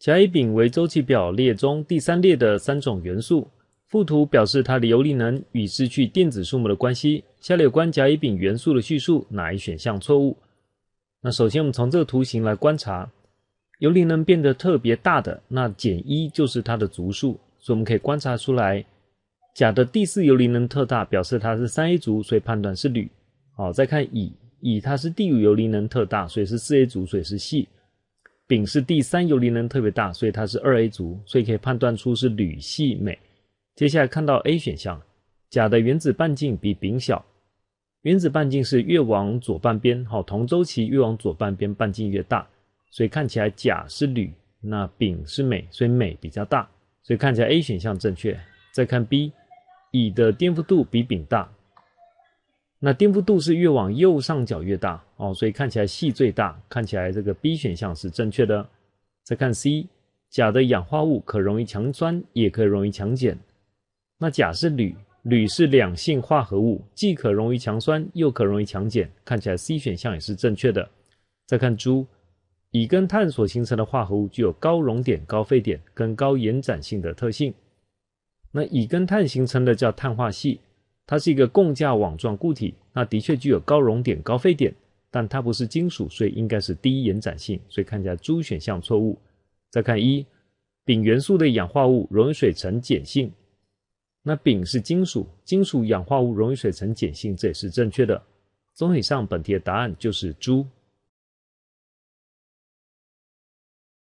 甲、乙、丙为周期表列中第三列的三种元素，附图表示它的游离能与失去电子数目的关系。下列有关甲、乙、丙元素的叙述，哪一选项错误？那首先我们从这个图形来观察，游离能变得特别大的，那减一就是它的族数，所以我们可以观察出来，甲的第四游离能特大，表示它是三 A 族，所以判断是铝。好，再看乙，乙它是第五游离能特大，所以是四 A 族，所以是系。丙是第三，游离能特别大，所以它是二 A 族，所以可以判断出是铝系镁。接下来看到 A 选项，甲的原子半径比丙小，原子半径是越往左半边，好，同周期越往左半边半径越大，所以看起来甲是铝，那丙是镁，所以镁比较大，所以看起来 A 选项正确。再看 B，乙的电负度比丙大。那颠覆度是越往右上角越大哦，所以看起来系最大，看起来这个 B 选项是正确的。再看 C，甲的氧化物可溶于强酸，也可以溶于强碱。那甲是铝，铝是两性化合物，既可溶于强酸，又可溶于强碱，看起来 C 选项也是正确的。再看猪，乙跟碳所形成的化合物具有高熔点、高沸点、跟高延展性的特性。那乙跟碳形成的叫碳化系。它是一个共价网状固体，那的确具有高熔点、高沸点，但它不是金属，所以应该是低延展性，所以看起来猪选项错误。再看一，丙元素的氧化物溶于水呈碱性，那丙是金属，金属氧化物溶于水呈碱性，这也是正确的。总体上，本题的答案就是猪。